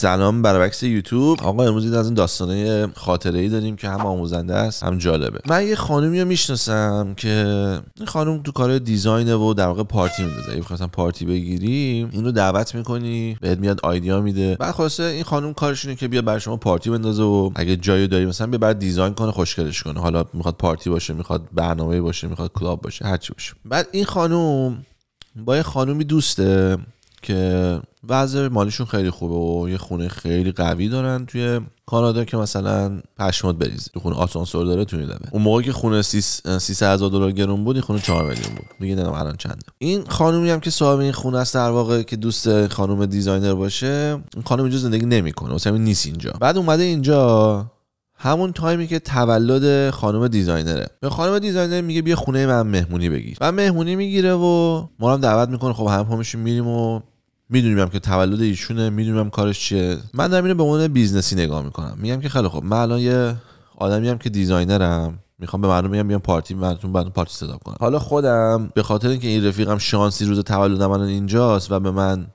سلام برعکس یوتیوب آقا امروز از این داستانه خاطره ای داریم که هم آموزنده است هم جالبه من یه خانومی رو میشناسم که این خانم تو کار دیزاینه و در واقع پارتی میندازه اگه بخواستم پارتی بگیریم اینو دعوت میکنی بهت میاد آیدیا میده بعد خلاصه این خانم کارش اینه که بیا برای شما پارتی بندازه و اگه جایی داری مثلا بیا بعد دیزاین کنه خوشگلش کنه حالا میخواد پارتی باشه میخواد برنامه باشه میخواد کلاب باشه هرچی باشه بعد این خانم با یه خانومی دوسته که وضع مالیشون خیلی خوبه و یه خونه خیلی قوی دارن توی کانادا که مثلا پشمات بریز تو خونه آسانسور داره توی اون موقع که خونه هزار دلار گرون بود این خونه 4 میلیون بود میگه نه الان چنده این خانومی هم که صاحب این خونه است در واقع که دوست خانم دیزاینر باشه این خانم اینجا زندگی نمیکنه واسه همین نیست اینجا بعد اومده اینجا همون تایمی که تولد خانم دیزاینره به خانم دیزاینر میگه بیا خونه من مهمونی بگیر و مهمونی میگیره و ما هم دعوت میکنه خب هم میریم و میدونیم که تولد ایشونه میدونیم کارش چیه من دارم اینو به عنوان بیزنسی نگاه میکنم میگم که خیلی خب من الان یه آدمی هم که دیزاینرم میخوام به مردم میگم بیام پارتی براتون بعدون پارتی صدا کنم حالا خودم به خاطر اینکه این رفیقم شانسی روز تولد من اینجاست و به من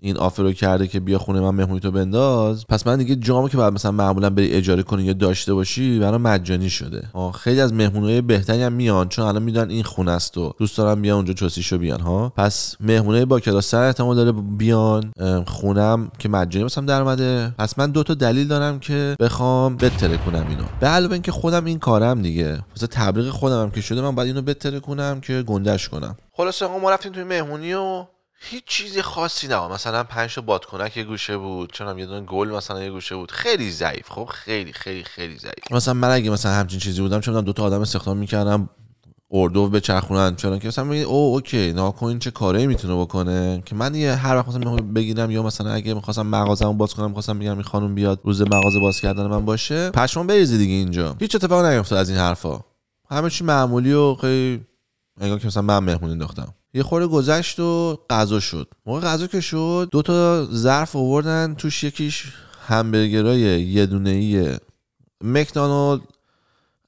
این آفر رو کرده که بیا خونه من مهمونی تو بنداز پس من دیگه جامو که بعد مثلا معمولا بری اجاره کنی یا داشته باشی برا مجانی شده خیلی از مهمونای بهتری هم میان چون الان میدونن این خونه است و دوست دارم بیا اونجا چوسیشو بیان ها پس مهمونای با کلاس احتمال داره بیان خونم که مجانی مثلا در پس من دو تا دلیل دارم که بخوام بتره کنم اینو به علاوه اینکه خودم این کارم دیگه واسه تبلیغ خودم هم که شده من باید اینو بتره کنم که گندش کنم خلاصه ما رفتیم توی مهمونی و هیچ چیزی خاصی نه مثلا پنج بادکنک یه گوشه بود چون یه دونه گل مثلا یه گوشه بود خیلی ضعیف خب خیلی خیلی خیلی ضعیف مثلا من اگه مثلا همچین چیزی بودم چون دو تا آدم استخدام میکردم اردو به چرخونن چون که مثلا میگه او اوکی ناکوین چه کاری میتونه بکنه که من یه هر وقت مثلا بگیرم یا مثلا اگه میخواستم مغازمو باز کنم میخواستم بگم این خانم بیاد روز مغازه باز کردن من باشه پشمون بریزی دیگه اینجا هیچ اتفاقی نیفتاد از این حرفا همه چی معمولی و خیلی انگار که مثلا من مهمون انداختم یه خورده گذشت و غذا شد موقع غذا که شد دو تا ظرف آوردن توش یکیش همبرگرای یه دونه ای مکدونالد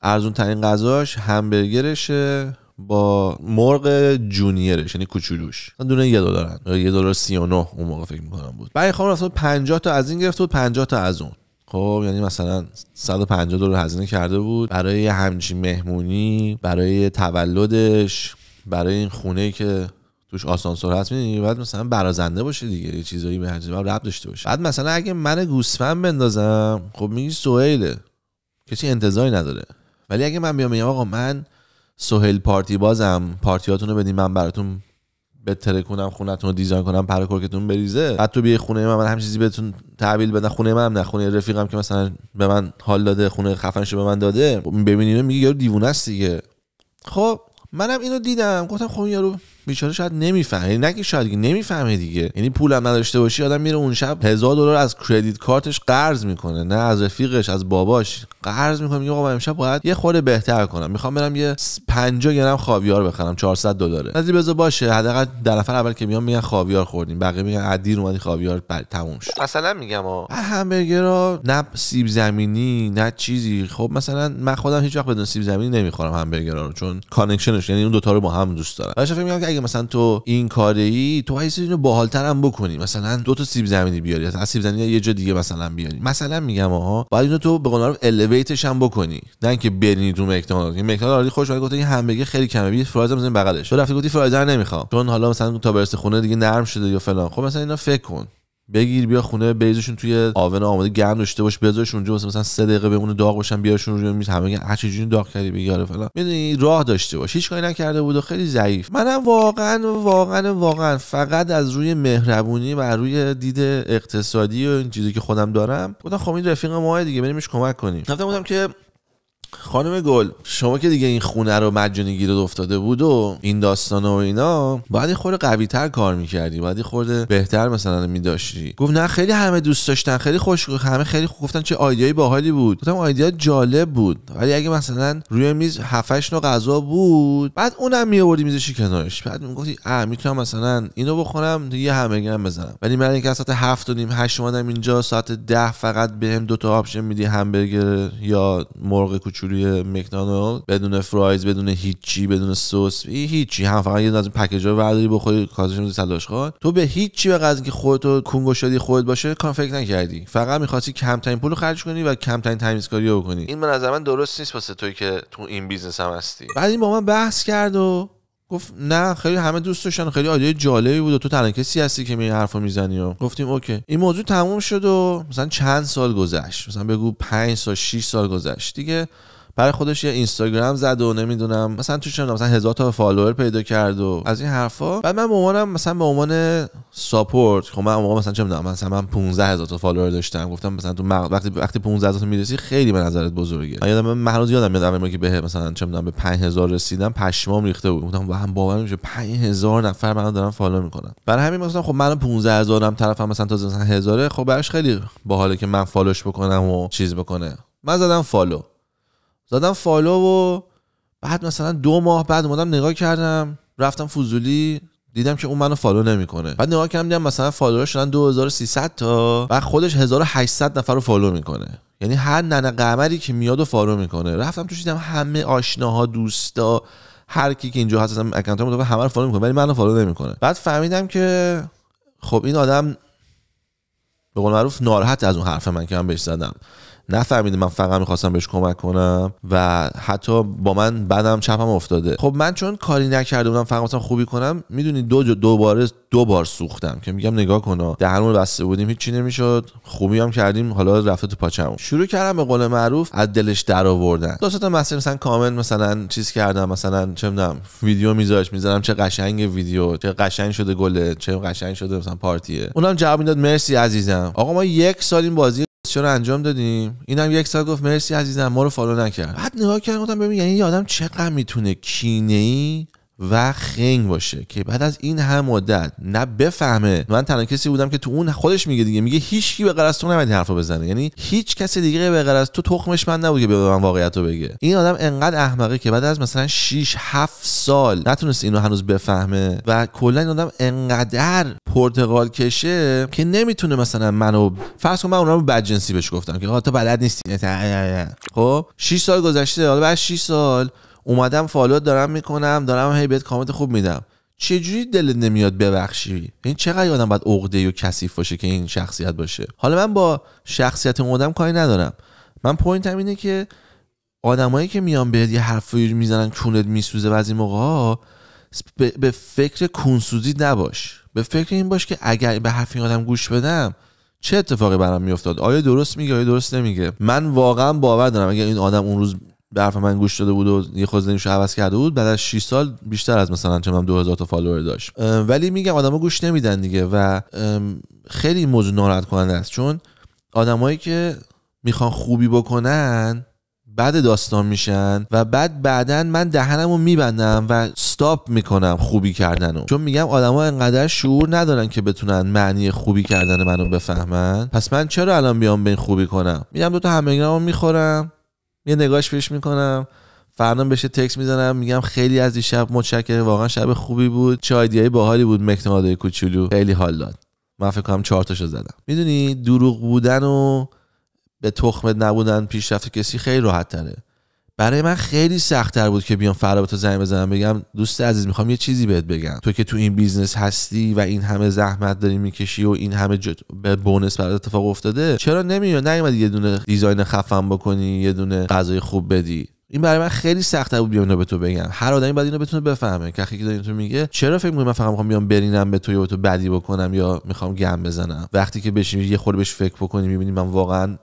ارزون ترین غذاش همبرگرشه با مرغ جونیرش یعنی کوچولوش دونه یه دلارن یه دلار 39 اون موقع فکر میکنم بود برای خانم رفت 50 تا از این گرفت و 50 تا از اون خب یعنی مثلا 150 دلار هزینه کرده بود برای همچین مهمونی برای تولدش برای این خونه که توش آسانسور هست میدونی بعد مثلا برازنده باشه دیگه یه چیزایی به هر رب داشته باشه بعد مثلا اگه من گوسفن بندازم خب میگی سهیله کسی انتظاری نداره ولی اگه من بیام میگم آقا من سهیل پارتی بازم پارتیاتون رو بدین من براتون به کنم خونتون رو دیزاین کنم پرکورکتون بریزه بعد تو بیای خونه من من هم چیزی بهتون تحویل بدن خونه من نه خونه رفیقم که مثلا به من حال داده خونه خفنشو به من داده خب ببینین میگه یارو دیوونه است دیگه خب منم اینو دیدم گفتم خب یارو بیچاره شاید نمیفهمه یعنی که شاید نمیفهمه دیگه یعنی پولم نداشته باشی آدم میره اون شب هزار دلار از کردیت کارتش قرض میکنه نه از رفیقش از باباش قرض میکنم میگم آقا امشب باید یه خورده بهتر کنم میخوام برم یه 50 گرم خاویار بخرم 400 دلاره از بذار باشه حداقل در نفر اول که میام میگن خاویار خوردیم بقیه میگن ادیر اومدی خاویار بل تموم شد مثلا میگم آ همبرگر نه سیب زمینی نه چیزی خب مثلا من خودم هیچ وقت بدون سیب زمینی نمیخورم همبرگر رو چون کانکشنش یعنی اون دو تا رو با هم دوست دارم ولی فکر میگم که اگه مثلا تو این کاره ای تو هیچ اینو باحالتر هم بکنی مثلا دو تا سیب زمینی بیاری از سیب زمینی یه جا دیگه مثلا بیاری مثلا میگم آها بعد اینو تو به قول بیتش هم بکنی نه اینکه برینی تو مکدونالد این مکدونالد آردی خوش گفت این همبرگر خیلی کمه بیا فرایز بزنیم بغلش تو رفتی گفتی فرایز نمیخوام چون حالا مثلا تا برسه خونه دیگه نرم شده یا فلان خب مثلا اینا فکر کن بگیر بیا خونه بیزشون توی آون آماده گرم داشته باش بذارش اونجا مثلا مثلا 3 دقیقه بمونه داغ باشن بیارشون روی میز همه هر چه جوری داغ کردی بگیاره فلان میدونی راه داشته باش هیچ کاری نکرده بود و خیلی ضعیف منم واقعا واقعا واقعا فقط از روی مهربونی و روی دید اقتصادی و این چیزی که خودم دارم بودم خب این رفیق ما دیگه بریمش کمک کنیم گفتم بودم که خانم گل شما که دیگه این خونه رو مجانی گیر افتاده بود و این داستان و اینا بعدی یه خورده قوی تر کار میکردی کردی بعدی خورده بهتر مثلا میداشتی گفت نه خیلی همه دوست داشتن خیلی خوش همه خیلی خوب گفتن چه آیدیایی باحالی بود گفتم آیدیا جالب بود ولی اگه مثلا روی میز 7 نو غذا بود بعد اونم میآوردی میز کنارش بعد میگفتی اه میتونم مثلا اینو بخورم دیگه گرم بزنم ولی من اینکه ساعت 7 و نیم 8 اومدم اینجا ساعت ده فقط بهم به دو تا آپشن میدی همبرگر یا مرغ کوچولوی مکدونالد بدون فرایز بدون هیچی بدون سس هیچی هم فقط یه از این ها برداری بخوری کازش میز تلاش تو به هیچی به قضیه که خودت کونگو شدی خودت باشه کان فکر نکردی فقط میخواستی کمترین پول خرج کنی و کمترین تمیزکاری بکنی این به نظر من درست نیست واسه توی که تو این بیزنس هم هستی بعد این با من بحث کرد و گفت نه خیلی همه دوست داشتن خیلی آیده جالبی بود و تو تنها کسی هستی که می حرفو میزنی و گفتیم اوکی این موضوع تموم شد و مثلا چند سال گذشت مثلا بگو 5 سال 6 سال گذشت دیگه برای خودش یه اینستاگرام زد و نمیدونم مثلا توش نمیدونم مثلا هزار تا فالوور پیدا کرد و از این حرفا بعد من به مثلا به عنوان ساپورت خب من موقع مثلا چه میدونم مثلا من 15 هزار تا فالوور داشتم گفتم مثلا تو مغ... وقتی وقتی 15 هزار تا میرسی خیلی به نظرت بزرگه من یادم من هنوز یادم میاد اول که به مثلا چه میدونم به 5000 رسیدم پشمام ریخته بود گفتم واهم باور نمیشه 5000 نفر منو دارن فالو میکنن برای همین مثلا خب من هزار هزارم طرفم مثلا تا مثلا هزاره خب براش خیلی باحاله که من فالوش بکنم و چیز بکنه من زدم فالو زدم فالو و بعد مثلا دو ماه بعد اومدم نگاه کردم رفتم فوزولی دیدم که اون منو فالو نمیکنه بعد نگاه کردم دیدم مثلا فالوور شدن 2300 تا و خودش 1800 نفر رو فالو میکنه یعنی هر ننه قمری که میاد و فالو میکنه رفتم توش دیدم همه آشناها دوستا هر کی که اینجا هست اصلا اکانت رو همه رو فالو میکنه ولی منو فالو نمیکنه بعد فهمیدم که خب این آدم به قول معروف ناراحت از اون حرف من که من بهش زدم نفهمیده من فقط میخواستم بهش کمک کنم و حتی با من بدم چپم افتاده خب من چون کاری نکرده بودم فقط مثلا خوبی کنم میدونی دو دوباره دو بار سوختم که میگم نگاه کن دهنمون بسته بودیم هیچی نمیشد خوبی هم کردیم حالا رفته تو پاچم شروع کردم به قول معروف از دلش در آوردن دو تا مثلا کامنت مثلا چیز کردم مثلا چه میدونم ویدیو میذارش میذارم چه قشنگ ویدیو چه قشنگ شده گله چه قشنگ شده مثلا پارتیه اونم جواب میداد مرسی عزیزم آقا ما یک سال این بازی رو انجام دادیم اینم یک سال گفت مرسی عزیزم ما رو فالو نکرد بعد نگاه کردم گفتم ببین یعنی یه آدم چقدر میتونه کینه ای و خنگ باشه که بعد از این هم مدت نه بفهمه من تنها کسی بودم که تو اون خودش میگه دیگه میگه هیچ کی به غیر از تو حرف حرفو بزنه یعنی هیچ کس دیگه به غیر از تو تخمش من نبود که به من واقعیت رو بگه این آدم انقدر احمقه که بعد از مثلا 6 7 سال نتونست اینو هنوز بفهمه و کلا این آدم انقدر پرتغال کشه که نمیتونه مثلا منو فرض کن من اونا رو بدجنسی بهش گفتم که آقا تو بلد نیستی خب 6 سال گذشته حالا بعد 6 سال اومدم فالو دارم میکنم دارم هی بهت کامنت خوب میدم چجوری دلت نمیاد ببخشی این یعنی چقدر آدم باید عقده و کثیف باشه که این شخصیت باشه حالا من با شخصیت اون آدم کاری ندارم من پوینتم اینه که آدمایی که میان بهت یه حرفی میزنن کونت میسوزه و از این موقع ها به فکر کونسوزی نباش به فکر این باش که اگر به حرف این آدم گوش بدم چه اتفاقی برام میافتاد آیا درست میگه آیا درست نمیگه من واقعا باور دارم اگر این آدم اون روز به حرف من گوش داده بود و یه خود زندگیشو عوض کرده بود بعد از 6 سال بیشتر از مثلا چه من 2000 تا فالوور داشت ولی میگم آدما گوش نمیدن دیگه و خیلی موضوع ناراحت کننده است چون آدمایی که میخوان خوبی بکنن بعد داستان میشن و بعد بعدا من دهنمو میبندم و استاپ میکنم خوبی کردنو چون میگم آدما انقدر شعور ندارن که بتونن معنی خوبی کردن منو بفهمن پس من چرا الان بیام به این خوبی کنم میگم دو تا همگرامو میخورم یه نگاهش پیش میکنم فردا بشه تکس میزنم میگم خیلی از شب متشکرم واقعا شب خوبی بود چه آیدیای باحالی بود مکنادای کوچولو خیلی حال داد من فکر کنم چهار تاشو زدم میدونی دروغ بودن و به تخمت نبودن پیشرفت کسی خیلی راحت تره برای من خیلی سختتر بود که بیام فردا تو زنگ بزنم بگم دوست عزیز میخوام یه چیزی بهت بگم تو که تو این بیزنس هستی و این همه زحمت داری میکشی و این همه جد... به بونس برات اتفاق افتاده چرا نمیای نیومدی یه دونه دیزاین خفن بکنی یه دونه غذای خوب بدی این برای من خیلی سخته بود بیام اینو به تو بگم هر آدمی باید اینو بتونه بفهمه که که تو میگه چرا فکر میکنی من فقط میخوام بیام برینم به تو یا به تو بدی بکنم یا میخوام گم بزنم وقتی که بشین یه خورده بهش فکر بکنی میبینی من واقعا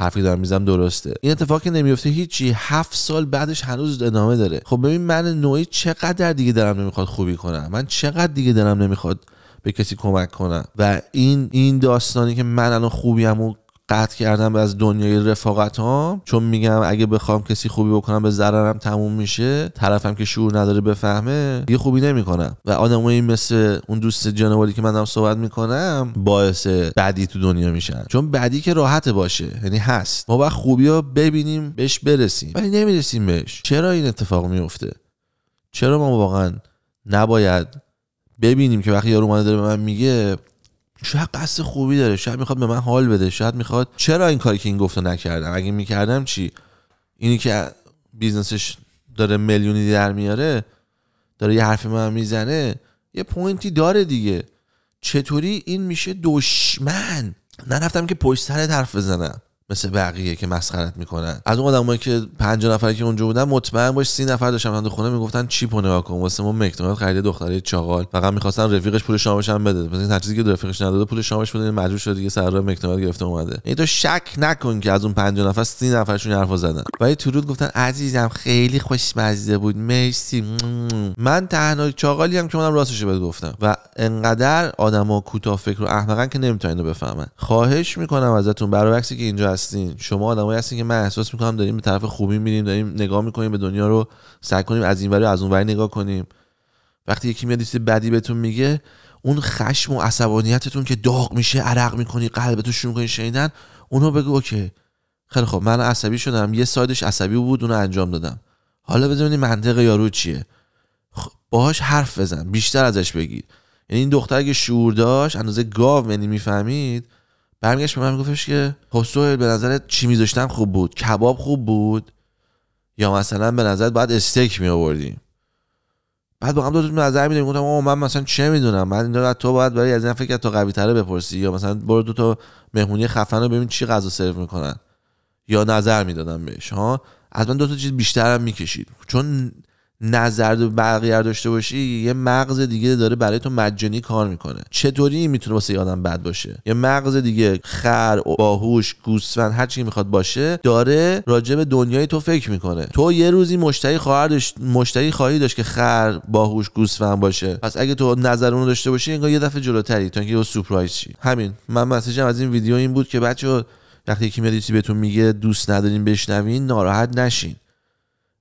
حرفی دارم میزنم درسته این اتفاق که نمیفته هیچی هفت سال بعدش هنوز ادامه داره خب ببین من نوعی چقدر دیگه دارم نمیخواد خوبی کنم من چقدر دیگه دارم نمیخواد به کسی کمک کنم و این این داستانی که من الان خوبیم و قطع کردم از دنیای رفاقت ها چون میگم اگه بخوام کسی خوبی بکنم به ضررم تموم میشه طرفم که شعور نداره بفهمه یه خوبی نمیکنم و آدمایی مثل اون دوست جنوالی که منم صحبت میکنم باعث بدی تو دنیا میشن چون بدی که راحت باشه یعنی هست ما باید خوبی ها ببینیم بهش برسیم ولی نمیرسیم بهش چرا این اتفاق میفته چرا ما واقعا نباید ببینیم که وقتی یارو اومده داره به من میگه شاید قصد خوبی داره شاید میخواد به من حال بده شاید میخواد چرا این کاری که این گفته نکردم اگه میکردم چی اینی که بیزنسش داره میلیونی در میاره داره یه حرف من میزنه یه پوینتی داره دیگه چطوری این میشه دشمن نرفتم که پشت سرت حرف بزنم مثل بقیه که مسخرت میکنن از اون آدمایی که پنج نفر که اونجا بودن مطمئن باش سی نفر داشتن تو خونه میگفتن چی نگاه کن واسه ما مکدونالد خرید دختره چاغال فقط میخواستن رفیقش پول شامش هم بده مثلا هر چیزی که رفیقش نداده پول شامش بده مجبور شد دیگه سر راه مکدونالد گرفته اومده این یعنی تو شک نکن که از اون پنج نفر سی نفرشون حرفو زدن ولی تورود گفتن عزیزم خیلی خوشمزه بود مرسی من تنها چاغالی هم که اونم راستش بهت گفتم و انقدر آدما کوتاه فکر و احمقن که نمیتونن اینو بفهمن خواهش میکنم ازتون برعکسی که اینجا هستین شما آدمایی هستین که من احساس میکنم داریم به طرف خوبی میریم داریم نگاه میکنیم به دنیا رو سعی کنیم از این ور از اون ور نگاه کنیم وقتی یکی میاد چیز بدی بهتون میگه اون خشم و عصبانیتتون که داغ میشه عرق میکنی قلبتون شروع میکنی شنیدن اونو بگو اوکی خیلی خب من عصبی شدم یه سایدش عصبی بود اونو انجام دادم حالا ببینید منطق یارو چیه خب، باهاش حرف بزن بیشتر ازش بگیر یعنی این دختر که شعور داشت اندازه گاو یعنی میفهمید برمیگشت به من میگفتش که خسرو خب به نظرت چی میذاشتم خوب بود کباب خوب بود یا مثلا به نظرت باید استیک می بعد با هم دو, تا نظر میدیم گفتم آقا من مثلا چه میدونم من اینا تو باید برای از این فکر تو قوی تره بپرسی یا مثلا برو دو تا مهمونی خفن رو ببین چی غذا سرو میکنن یا نظر میدادم بهش ها از من دو تا چیز بیشترم میکشید چون نظر به بقیه داشته باشی یه مغز دیگه داره برای تو مجانی کار میکنه چطوری میتونه واسه آدم بد باشه یه مغز دیگه خر باهوش گوسفند هر چی میخواد باشه داره راجع به دنیای تو فکر میکنه تو یه روزی مشتری خواهد داشت مشتری خواهی داشت که خر باهوش گوسفند باشه پس اگه تو نظر اون داشته باشی انگار یه دفعه جلوتری تا اینکه سورپرایز شی همین من مسیجم از این ویدیو این بود که بچه وقتی یکی میاد بهتون میگه دوست ندارین بشنوین ناراحت نشین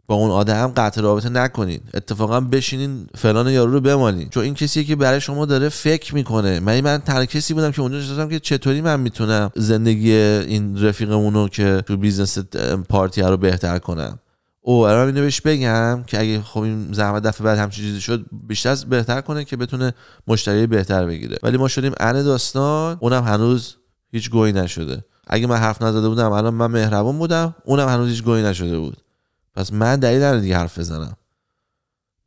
با اون آدم قطع رابطه نکنین اتفاقا بشینین فلان یارو رو بمانین چون این کسیه که برای شما داره فکر میکنه من من تنها کسی بودم که اونجا نشستم که چطوری من میتونم زندگی این رفیقمون رو که تو بیزنس پارتی رو بهتر کنم او الان اینو بهش بگم که اگه خب این زحمت دفعه بعد همچین چیزی شد بیشتر بهتر کنه که بتونه مشتری بهتر بگیره ولی ما شدیم ان داستان اونم هنوز هیچ گویی نشده اگه من حرف نزده بودم الان من مهربان بودم اونم هنوز هیچ گویی نشده بود پس من دلیل نداره دیگه حرف بزنم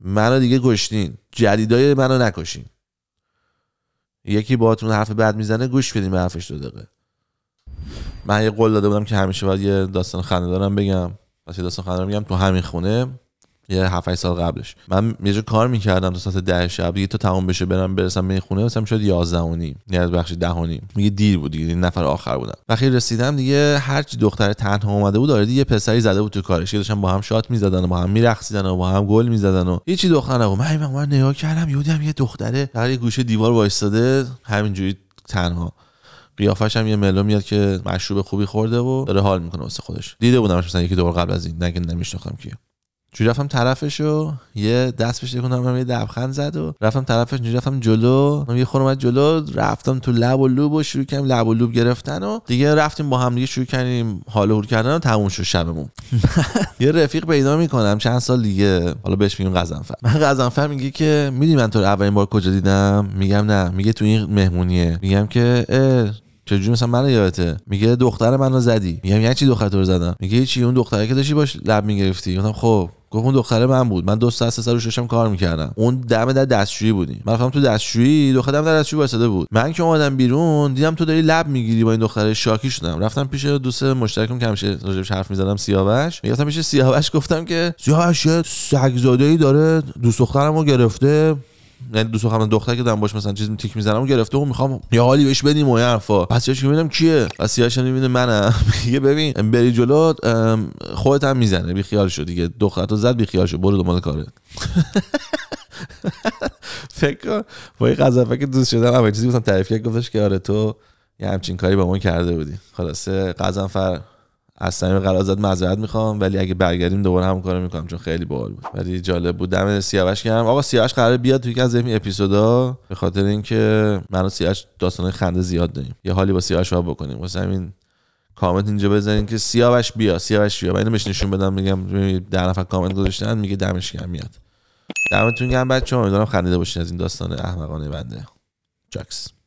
منو دیگه کشتین جدیدای منو نکشین یکی باهاتون حرف بد میزنه گوش بدین به حرفش دو دقیقه من یه قول داده بودم که همیشه باید یه داستان خنده دارم بگم پس یه داستان خنده میگم تو همین خونه یه 7 سال قبلش من یه جا کار میکردم تا ساعت 10 شب دیگه تا تمام بشه برم برسم به خونه مثلا شد 11 و نیم یعنی بخش 10 و نیم میگه دیر بود دیگه نفر آخر بودم وقتی رسیدم دیگه هر چی دختر تنها اومده بود آره یه پسری زده بود تو کارش داشتن با هم شات میزدن و با هم میرقصیدن و با هم گل میزدن و هیچی دختر نبود من من نگاه کردم دیدم یه دختره در یه گوشه دیوار وایساده همینجوری تنها قیافش هم یه ملو میاد که مشروب خوبی خورده و داره حال میکنه واسه خودش دیده بودم مثلا یکی دور قبل از این نگه نمیشناختم کیه چون رفتم و یه دست بهش کنم یه دبخند زد و رفتم طرفش اینجوری رفتم جلو من خب، یه خورم جلو رفتم تو لب و لوب و شروع کردیم لب و لوب گرفتن و دیگه رفتیم با هم دیگه شروع کردیم حال و کردن و تموم شد شبمون یه رفیق پیدا میکنم چند سال دیگه حالا بهش میگم قزنفر من قزنفر میگه که میدی من تو اولین بار کجا دیدم میگم نه میگه تو این مهمونیه میگم که چجوری مثلا من یادته میگه دختر منو زدی میگم یعنی چی دختر رو زدم میگه چی اون دختره که داشتی باش لب میگرفتی گفتم خب گفت اون دختره من بود من دو ساعت سه روشم کار میکردم اون دم در دستشویی بودی من رفتم تو دستشویی دخترم در دستشویی واسده بود من که اومدم بیرون دیدم تو داری لب میگیری با این دختره شاکی شدم رفتم پیش دوست مشترکم که همیشه راجبش حرف میزدم سیاوش میگفتم پیش سیاوش گفتم که سیاوش سگزاده ای داره دوست دخترمو گرفته یعنی دوست سخن دختر که دم باش مثلا چیز تیک میزنم و گرفته و میخوام یه حالی بهش بدیم و حرفا پس یاش میبینم کیه پس یاش میبینه منم میگه ببین بری جلو خودت هم میزنه بی خیال شو دیگه دخترتو زد بی خیال شو برو دنبال کارت فکر وای با که دوست شدم اما چیزی گفتم تعریف کرد گفتش که آره تو یه همچین کاری با من کرده بودی خلاصه قزنفر از صمیم قرار زد معذرت میخوام ولی اگه برگردیم دوباره هم کارو میکنم چون خیلی باحال بود ولی جالب بود دم سیاوش کردم آقا سیاوش قرار بیاد توی از این اپیزودا به خاطر اینکه من و سیاوش داستان خنده زیاد داریم یه حالی با سیاوش با بکنیم واسه همین کامنت اینجا بزنین که سیاوش بیا سیاوش بیا من اینو نشون بدم میگم در نفر کامنت گذاشتن میگه دمش گرم میاد دمتون گرم بچه‌ها امیدوارم خندیده باشین از این داستان احمقانه بنده چکس